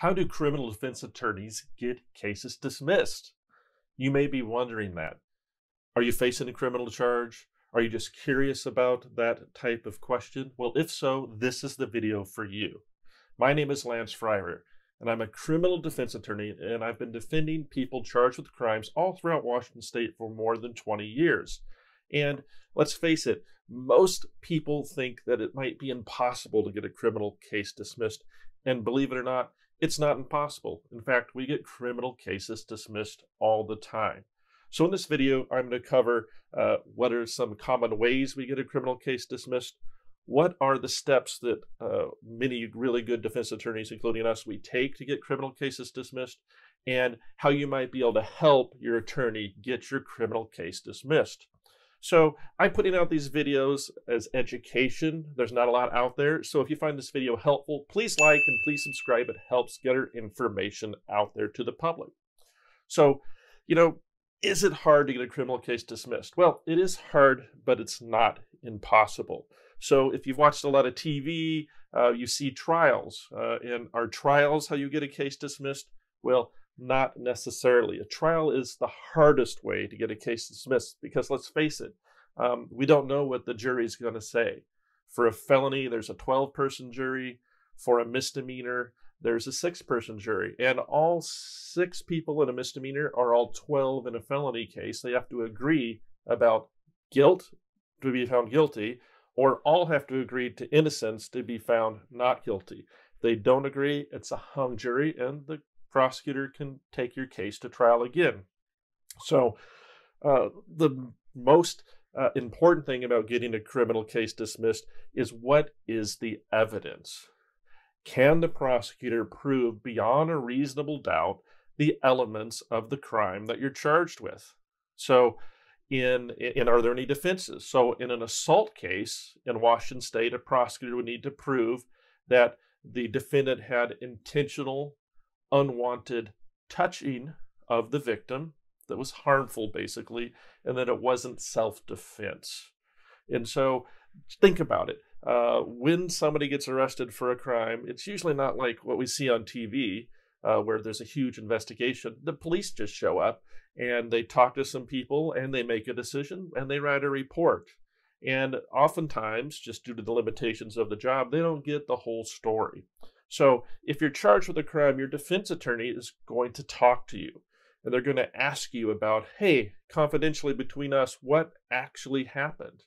How do criminal defense attorneys get cases dismissed? You may be wondering that. Are you facing a criminal charge? Are you just curious about that type of question? Well, if so, this is the video for you. My name is Lance Fryer, and I'm a criminal defense attorney, and I've been defending people charged with crimes all throughout Washington state for more than 20 years. And let's face it, most people think that it might be impossible to get a criminal case dismissed, and believe it or not, it's not impossible. In fact, we get criminal cases dismissed all the time. So, in this video, I'm going to cover uh, what are some common ways we get a criminal case dismissed, what are the steps that uh, many really good defense attorneys, including us, we take to get criminal cases dismissed, and how you might be able to help your attorney get your criminal case dismissed. So I'm putting out these videos as education. There's not a lot out there. So if you find this video helpful, please like and please subscribe. It helps get our information out there to the public. So, you know, is it hard to get a criminal case dismissed? Well, it is hard, but it's not impossible. So if you've watched a lot of TV, uh, you see trials. Uh, and are trials how you get a case dismissed? Well, not necessarily. A trial is the hardest way to get a case dismissed because let's face it, um, we don't know what the jury's going to say. For a felony, there's a 12 person jury. For a misdemeanor, there's a six person jury. And all six people in a misdemeanor are all 12 in a felony case. They have to agree about guilt to be found guilty, or all have to agree to innocence to be found not guilty. they don't agree, it's a hung jury, and the prosecutor can take your case to trial again. So, uh, the most uh, important thing about getting a criminal case dismissed is what is the evidence? Can the prosecutor prove beyond a reasonable doubt the elements of the crime that you're charged with? So, in, in are there any defenses? So, in an assault case in Washington State, a prosecutor would need to prove that the defendant had intentional unwanted touching of the victim that was harmful, basically, and that it wasn't self defense. And so think about it. Uh, when somebody gets arrested for a crime, it's usually not like what we see on TV, uh, where there's a huge investigation. The police just show up and they talk to some people and they make a decision and they write a report. And oftentimes, just due to the limitations of the job, they don't get the whole story. So if you're charged with a crime, your defense attorney is going to talk to you and they're going to ask you about, hey, confidentially between us, what actually happened?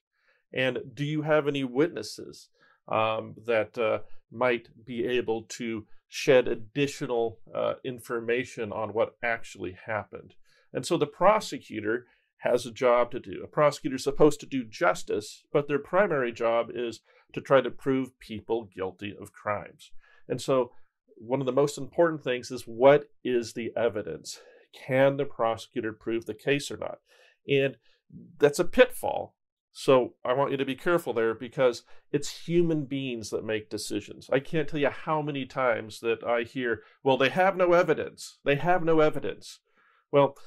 And do you have any witnesses um, that uh, might be able to shed additional uh, information on what actually happened? And so the prosecutor has a job to do. A prosecutor is supposed to do justice, but their primary job is to try to prove people guilty of crimes. And so, one of the most important things is what is the evidence? Can the prosecutor prove the case or not? And that's a pitfall. So, I want you to be careful there because it's human beings that make decisions. I can't tell you how many times that I hear, well, they have no evidence. They have no evidence. Well,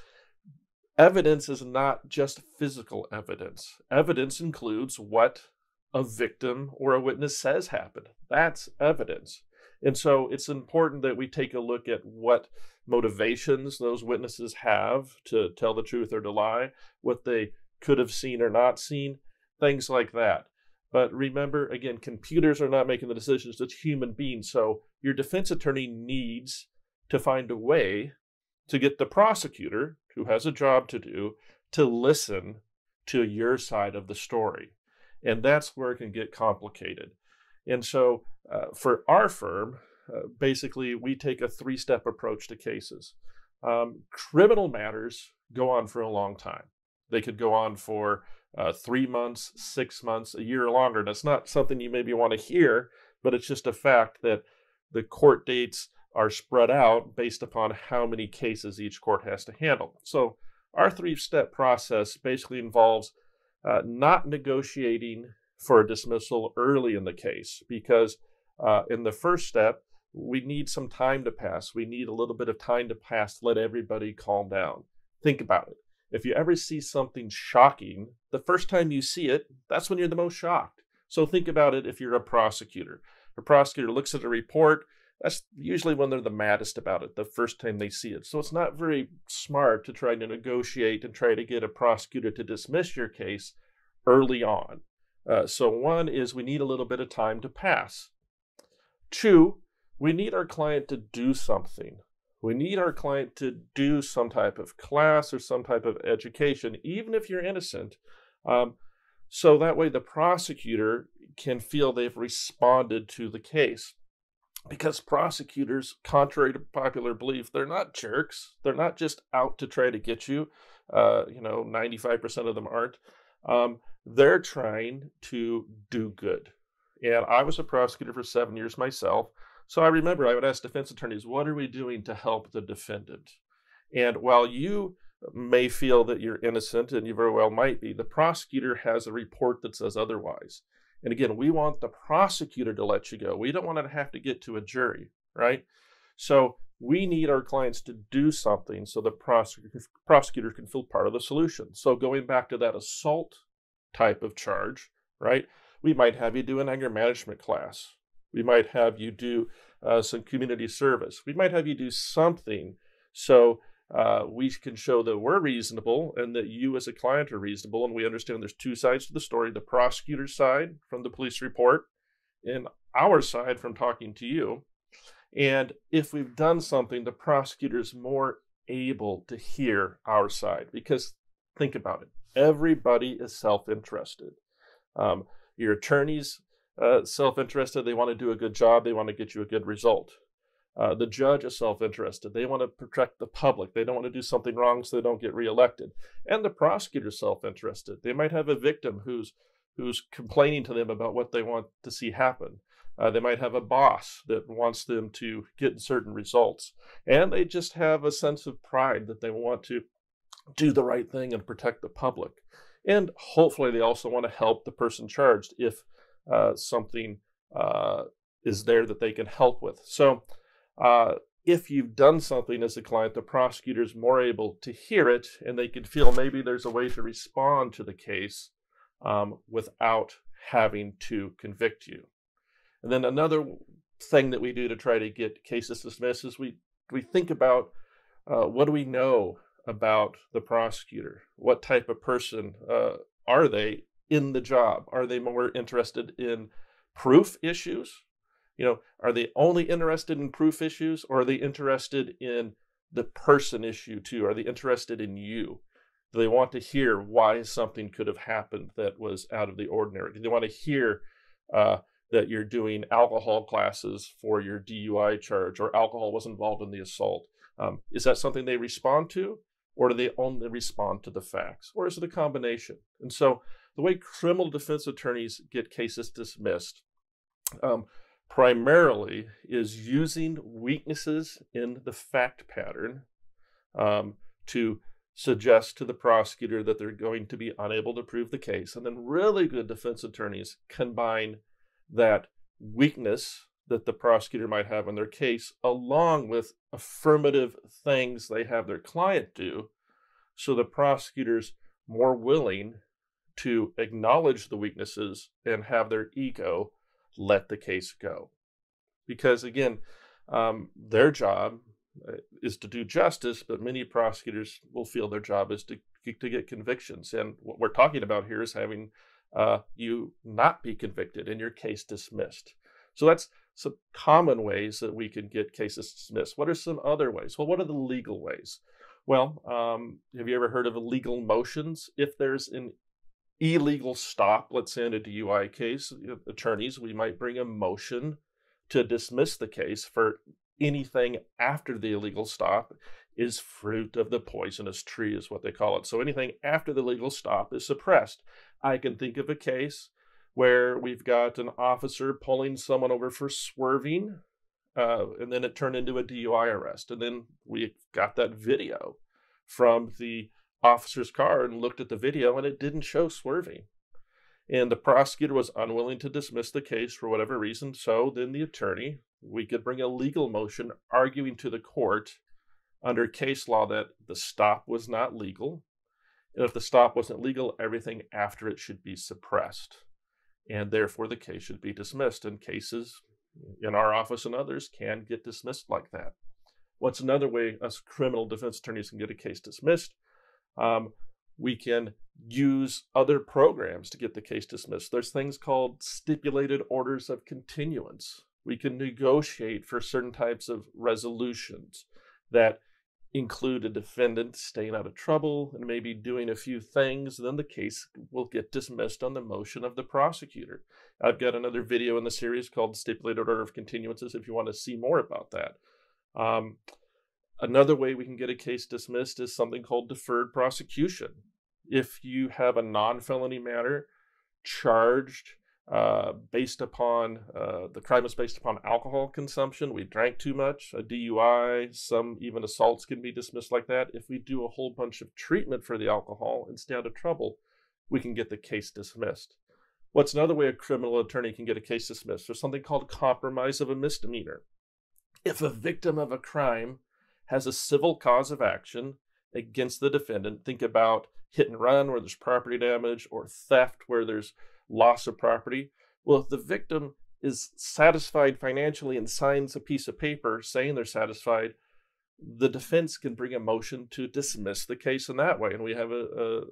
evidence is not just physical evidence, evidence includes what a victim or a witness says happened. That's evidence. And so it's important that we take a look at what motivations those witnesses have to tell the truth or to lie, what they could have seen or not seen, things like that. But remember, again, computers are not making the decisions, it's human beings. So your defense attorney needs to find a way to get the prosecutor, who has a job to do, to listen to your side of the story. And that's where it can get complicated. And so uh, for our firm, uh, basically, we take a three step approach to cases. Um, criminal matters go on for a long time, they could go on for uh, three months, six months, a year longer. And it's not something you maybe want to hear, but it's just a fact that the court dates are spread out based upon how many cases each court has to handle. So, our three step process basically involves uh, not negotiating for a dismissal early in the case because uh, in the first step, we need some time to pass. We need a little bit of time to pass. To let everybody calm down. Think about it. If you ever see something shocking, the first time you see it, that's when you're the most shocked. So think about it if you're a prosecutor. A prosecutor looks at a report, that's usually when they're the maddest about it, the first time they see it. So it's not very smart to try to negotiate and try to get a prosecutor to dismiss your case early on. Uh, so, one is we need a little bit of time to pass. Two, we need our client to do something. We need our client to do some type of class or some type of education, even if you're innocent. Um, so that way the prosecutor can feel they've responded to the case. Because prosecutors, contrary to popular belief, they're not jerks. They're not just out to try to get you. Uh, you know, 95% of them aren't. Um, they're trying to do good. And I was a prosecutor for seven years myself. So I remember I would ask defense attorneys, what are we doing to help the defendant? And while you may feel that you're innocent, and you very well might be, the prosecutor has a report that says otherwise. And again, we want the prosecutor to let you go. We don't want to have to get to a jury, right? So we need our clients to do something so the prosecutor, prosecutor can feel part of the solution. So going back to that assault type of charge, right? We might have you do an anger management class. We might have you do uh, some community service. We might have you do something so uh, we can show that we're reasonable and that you as a client are reasonable. And we understand there's two sides to the story the prosecutor's side from the police report and our side from talking to you. And if we've done something, the prosecutor's more able to hear our side because think about it Everybody is self interested. Um, your attorneys uh, self interested. They want to do a good job. They want to get you a good result. Uh, the judge is self interested. They want to protect the public. They don't want to do something wrong so they don't get reelected. And the prosecutor is self interested. They might have a victim who's who's complaining to them about what they want to see happen. Uh, they might have a boss that wants them to get certain results. And they just have a sense of pride that they want to do the right thing and protect the public. And hopefully, they also want to help the person charged if uh, something uh, is there that they can help with. So, uh, if you've done something as a client, the prosecutor is more able to hear it and they can feel maybe there's a way to respond to the case um, without having to convict you. And then another thing that we do to try to get cases dismissed is we, we think about uh, what do we know about the prosecutor. What type of person uh, are they in the job? Are they more interested in proof issues? You know, are they only interested in proof issues or are they interested in the person issue too? Are they interested in you? Do they want to hear why something could have happened that was out of the ordinary? Do they want to hear uh, that you're doing alcohol classes for your DUI charge or alcohol was involved in the assault? Um, is that something they respond to? Or do they only respond to the facts? Or is it a combination? And so the way criminal defense attorneys get cases dismissed um, primarily is using weaknesses in the fact pattern um, to suggest to the prosecutor that they're going to be unable to prove the case. And then really good defense attorneys combine that weakness that the prosecutor might have on their case, along with affirmative things they have their client do. So the prosecutor's more willing to acknowledge the weaknesses and have their ego let the case go. Because again, um, their job uh, is to do justice, but many prosecutors will feel their job is to, to get convictions. And what we're talking about here is having uh, you not be convicted and your case dismissed. So that's some common ways that we can get cases dismissed. What are some other ways? Well, what are the legal ways? Well, um, have you ever heard of illegal motions? If there's an illegal stop, let's say in a DUI case, attorneys, we might bring a motion to dismiss the case for anything after the illegal stop is fruit of the poisonous tree, is what they call it. So anything after the legal stop is suppressed. I can think of a case where we've got an officer pulling someone over for swerving, uh, and then it turned into a DUI arrest. And then we got that video from the officer's car and looked at the video, and it didn't show swerving. And the prosecutor was unwilling to dismiss the case for whatever reason. So then the attorney, we could bring a legal motion arguing to the court under case law that the stop was not legal. And if the stop wasn't legal, everything after it should be suppressed and therefore the case should be dismissed. And cases in our office and others can get dismissed like that. What's another way us criminal defense attorneys can get a case dismissed? Um, we can use other programs to get the case dismissed. There's things called stipulated orders of continuance. We can negotiate for certain types of resolutions that include a defendant staying out of trouble and maybe doing a few things, then the case will get dismissed on the motion of the prosecutor. I've got another video in the series called Stipulated Order of Continuances if you want to see more about that. Um, another way we can get a case dismissed is something called deferred prosecution. If you have a non felony matter charged uh, based upon uh, the crime is based upon alcohol consumption. We drank too much, a DUI, some even assaults can be dismissed like that. If we do a whole bunch of treatment for the alcohol and stay out of trouble, we can get the case dismissed. What's another way a criminal attorney can get a case dismissed? There's something called compromise of a misdemeanor. If a victim of a crime has a civil cause of action against the defendant, think about hit and run where there's property damage or theft where there's loss of property. Well, if the victim is satisfied financially and signs a piece of paper saying they're satisfied, the defense can bring a motion to dismiss the case in that way. And we have a,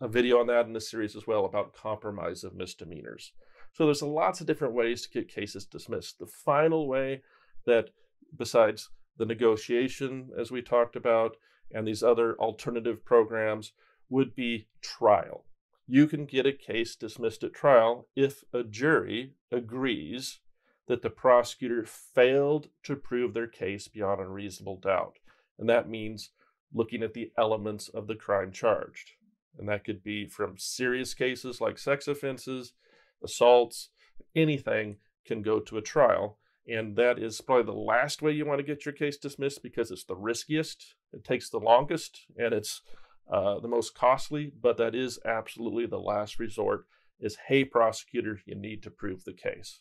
a, a video on that in the series as well about compromise of misdemeanors. So there's lots of different ways to get cases dismissed. The final way that, besides the negotiation, as we talked about, and these other alternative programs, would be trial you can get a case dismissed at trial if a jury agrees that the prosecutor failed to prove their case beyond a reasonable doubt. And that means looking at the elements of the crime charged. And that could be from serious cases like sex offenses, assaults, anything can go to a trial. And that is probably the last way you want to get your case dismissed because it's the riskiest, it takes the longest, and it's uh, the most costly, but that is absolutely the last resort is, hey, prosecutor, you need to prove the case.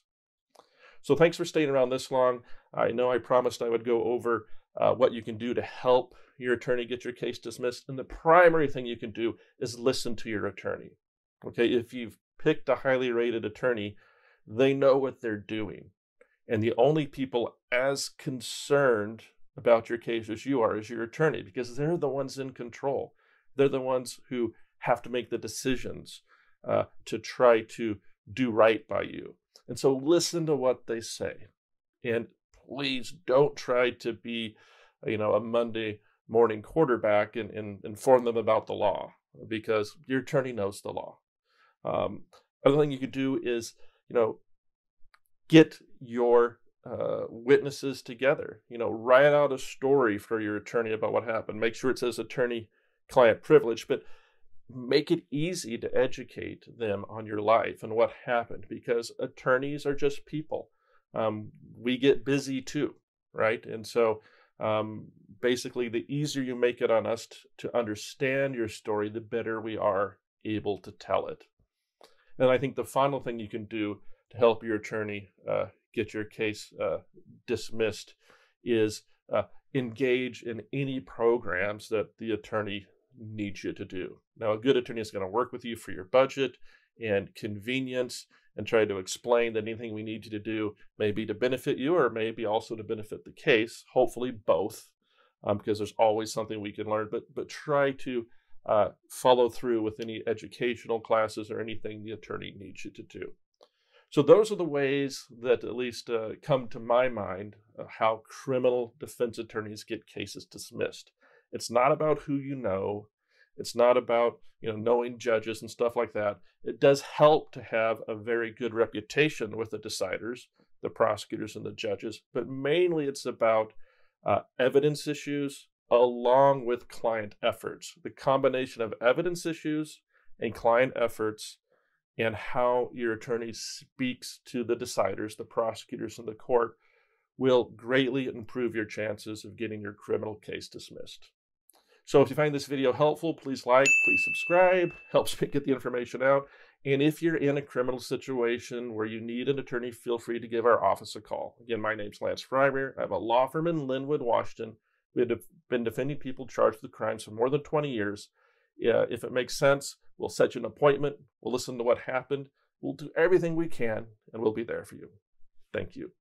So thanks for staying around this long. I know I promised I would go over uh, what you can do to help your attorney get your case dismissed. And the primary thing you can do is listen to your attorney. Okay, if you've picked a highly rated attorney, they know what they're doing. And the only people as concerned about your case as you are is your attorney because they're the ones in control. They're the ones who have to make the decisions uh, to try to do right by you. And so listen to what they say. And please don't try to be, you know, a Monday morning quarterback and, and inform them about the law because your attorney knows the law. Um, other thing you could do is, you know, get your uh, witnesses together. You know, write out a story for your attorney about what happened. Make sure it says attorney client privilege, but make it easy to educate them on your life and what happened because attorneys are just people. Um, we get busy too, right? And so um, basically, the easier you make it on us t- to understand your story, the better we are able to tell it. And I think the final thing you can do to help your attorney uh, get your case uh, dismissed is uh, engage in any programs that the attorney needs you to do. Now, a good attorney is going to work with you for your budget and convenience and try to explain that anything we need you to do may be to benefit you or maybe also to benefit the case, hopefully both, um, because there's always something we can learn, but, but try to uh, follow through with any educational classes or anything the attorney needs you to do. So those are the ways that at least uh, come to my mind uh, how criminal defense attorneys get cases dismissed. It's not about who you know. It's not about you know knowing judges and stuff like that. It does help to have a very good reputation with the deciders, the prosecutors, and the judges. But mainly, it's about uh, evidence issues along with client efforts. The combination of evidence issues and client efforts, and how your attorney speaks to the deciders, the prosecutors, and the court will greatly improve your chances of getting your criminal case dismissed. So if you find this video helpful, please like, please subscribe, helps me get the information out. And if you're in a criminal situation where you need an attorney, feel free to give our office a call. Again, my name's Lance Freimer. I have a law firm in Linwood, Washington. We've been defending people charged with crimes for more than 20 years. Yeah, if it makes sense, we'll set you an appointment. We'll listen to what happened. We'll do everything we can, and we'll be there for you. Thank you.